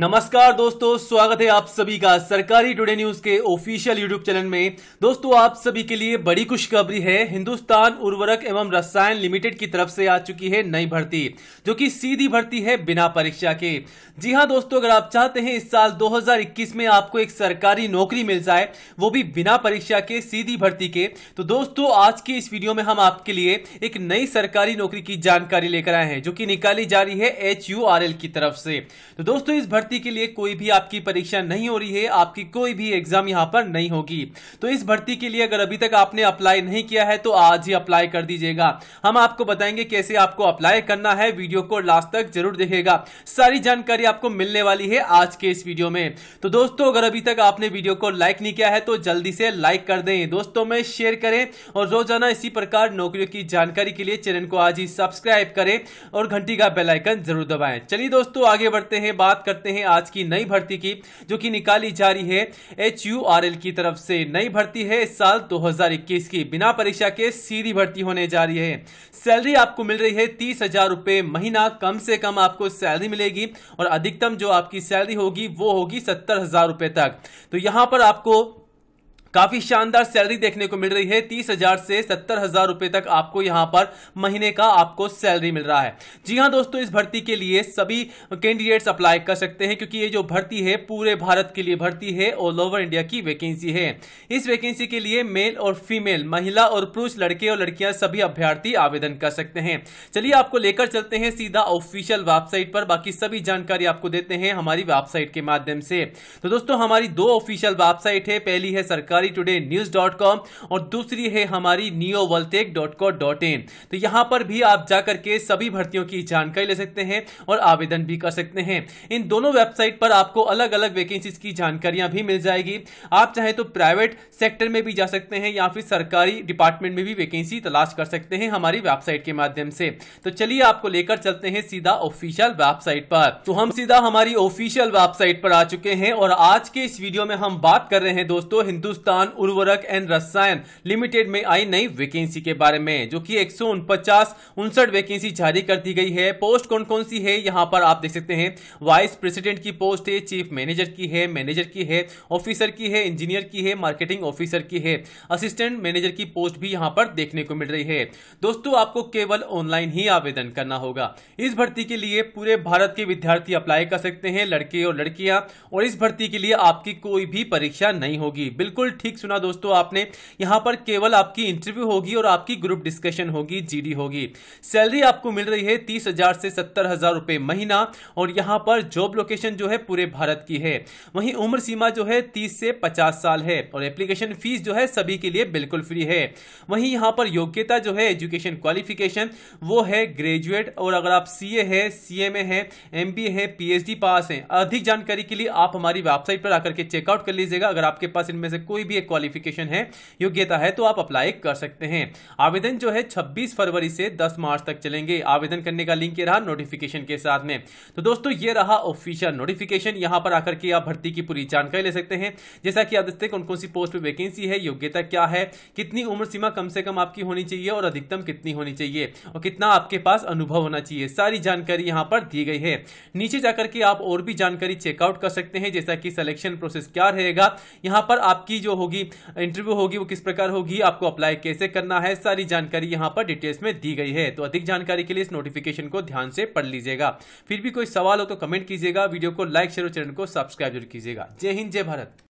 नमस्कार दोस्तों स्वागत है आप सभी का सरकारी टुडे न्यूज के ऑफिशियल यूट्यूब चैनल में दोस्तों आप सभी के लिए बड़ी खुशखबरी है हिंदुस्तान उर्वरक एवं रसायन लिमिटेड की तरफ से आ चुकी है नई भर्ती जो कि सीधी भर्ती है बिना परीक्षा के जी हां दोस्तों अगर आप चाहते हैं इस साल 2021 में आपको एक सरकारी नौकरी मिल जाए वो भी बिना परीक्षा के सीधी भर्ती के तो दोस्तों आज की इस वीडियो में हम आपके लिए एक नई सरकारी नौकरी की जानकारी लेकर आए हैं जो की निकाली जा रही है एच की तरफ से तो दोस्तों इस भर्ती भर्ती के लिए कोई भी आपकी परीक्षा नहीं हो रही है आपकी कोई भी एग्जाम यहाँ पर नहीं होगी तो इस भर्ती के लिए अगर अभी तक आपने अप्लाई नहीं किया है तो आज ही अप्लाई कर दीजिएगा हम आपको बताएंगे कैसे आपको अप्लाई करना है वीडियो को लास्ट तक जरूर देखेगा सारी जानकारी आपको मिलने वाली है आज के इस वीडियो में तो दोस्तों अगर अभी तक आपने वीडियो को लाइक नहीं किया है तो जल्दी से लाइक कर दें दोस्तों में शेयर करें और रोजाना इसी प्रकार नौकरियों की जानकारी के लिए चैनल को आज ही सब्सक्राइब करें और घंटी का बेलाइकन जरूर दबाएं चलिए दोस्तों आगे बढ़ते हैं बात करते हैं हैं आज की नई भर्ती की जो कि निकाली जा रही है एच की तरफ से नई भर्ती है इस साल 2021 की बिना परीक्षा के सीधी भर्ती होने जा रही है सैलरी आपको मिल रही है तीस हजार रुपए महीना कम से कम आपको सैलरी मिलेगी और अधिकतम जो आपकी सैलरी होगी वो होगी सत्तर हजार रूपए तक तो यहाँ पर आपको काफी शानदार सैलरी देखने को मिल रही है तीस हजार से सत्तर हजार रुपए तक आपको यहाँ पर महीने का आपको सैलरी मिल रहा है जी हाँ दोस्तों इस भर्ती के लिए सभी कैंडिडेट्स अप्लाई कर सकते हैं क्योंकि ये जो भर्ती है पूरे भारत के लिए भर्ती है ऑल ओवर इंडिया की वैकेंसी है इस वैकेंसी के लिए मेल और फीमेल महिला और पुरुष लड़के और लड़कियां सभी अभ्यर्थी आवेदन कर सकते हैं चलिए आपको लेकर चलते हैं सीधा ऑफिशियल वेबसाइट पर बाकी सभी जानकारी आपको देते हैं हमारी वेबसाइट के माध्यम से तो दोस्तों हमारी दो ऑफिशियल वेबसाइट है पहली है सरकारी हमारी टुडे न्यूज डॉट कॉम और दूसरी है हमारी नियो वलटेक डॉट को डॉट इन तो यहाँ पर भी आप जाकर के सभी भर्तियों की जानकारी ले सकते हैं और आवेदन भी कर सकते हैं इन दोनों वेबसाइट पर आपको अलग अलग वैकेंसीज की जानकारियां भी मिल जाएगी आप चाहे तो प्राइवेट सेक्टर में भी जा सकते हैं या फिर सरकारी डिपार्टमेंट में भी वैकेंसी तलाश कर सकते हैं हमारी वेबसाइट के माध्यम से तो चलिए आपको लेकर चलते हैं सीधा ऑफिशियल वेबसाइट पर तो हम सीधा हमारी ऑफिशियल वेबसाइट पर आ चुके हैं और आज के इस वीडियो में हम बात कर रहे हैं दोस्तों हिंदुस्तान हिंदुस्तान उर्वरक एंड रसायन लिमिटेड में आई नई वैकेंसी के बारे में जो कि एक सौ उनपचास उनसठ वैकेंसी जारी कर दी गई है पोस्ट कौन कौन सी है यहाँ पर आप देख सकते हैं वाइस प्रेसिडेंट की पोस्ट है चीफ मैनेजर की है मैनेजर की है ऑफिसर की है इंजीनियर की है मार्केटिंग ऑफिसर की है असिस्टेंट मैनेजर की पोस्ट भी यहाँ पर देखने को मिल रही है दोस्तों आपको केवल ऑनलाइन ही आवेदन करना होगा इस भर्ती के लिए पूरे भारत के विद्यार्थी अप्लाई कर सकते हैं लड़के और लड़कियां और इस भर्ती के लिए आपकी कोई भी परीक्षा नहीं होगी बिल्कुल ठीक सुना दोस्तों आपने यहाँ पर केवल आपकी इंटरव्यू होगी और आपकी ग्रुप डिस्कशन होगी जीडी होगी सैलरी आपको मिल रही है तीस हजार से सत्तर हजार रुपए महीना और यहाँ पर जॉब लोकेशन जो है पूरे भारत की है वही उम्र सीमा जो है तीस से पचास साल है और एप्लीकेशन फीस जो है सभी के लिए बिल्कुल फ्री है वही यहाँ पर योग्यता जो है एजुकेशन क्वालिफिकेशन वो है ग्रेजुएट और अगर आप सीए है सीएमए है एमबीए है पीएचडी पास है अधिक जानकारी के लिए आप हमारी वेबसाइट पर आकर के चेकआउट कर लीजिएगा अगर आपके पास इनमें से कोई कोई भी एक क्वालिफिकेशन है योग्यता है तो आप अप्लाई कर सकते हैं आवेदन जो है छब्बीस फरवरी से दस मार्च तक चलेंगे आवेदन करने का लिंक रहा नोटिफिकेशन के साथ में तो दोस्तों ये रहा ऑफिशियल नोटिफिकेशन यहाँ पर आकर के आप भर्ती की पूरी जानकारी ले सकते हैं जैसा कि आप देखते हैं कौन कौन सी पोस्ट पर वैकेंसी है योग्यता क्या है कितनी उम्र सीमा कम से कम आपकी होनी चाहिए और अधिकतम कितनी होनी चाहिए और कितना आपके पास अनुभव होना चाहिए सारी जानकारी यहाँ पर दी गई है नीचे जाकर के आप और भी जानकारी चेकआउट कर सकते हैं जैसा कि सिलेक्शन प्रोसेस क्या रहेगा यहाँ पर आपकी जो होगी इंटरव्यू होगी वो किस प्रकार होगी आपको अप्लाई कैसे करना है सारी जानकारी यहाँ पर डिटेल्स में दी गई है तो अधिक जानकारी के लिए इस नोटिफिकेशन को ध्यान से पढ़ लीजिएगा फिर भी कोई सवाल हो तो कमेंट कीजिएगा वीडियो को लाइक शेयर और चैनल को सब्सक्राइब जरूर कीजिएगा जय हिंद जय भारत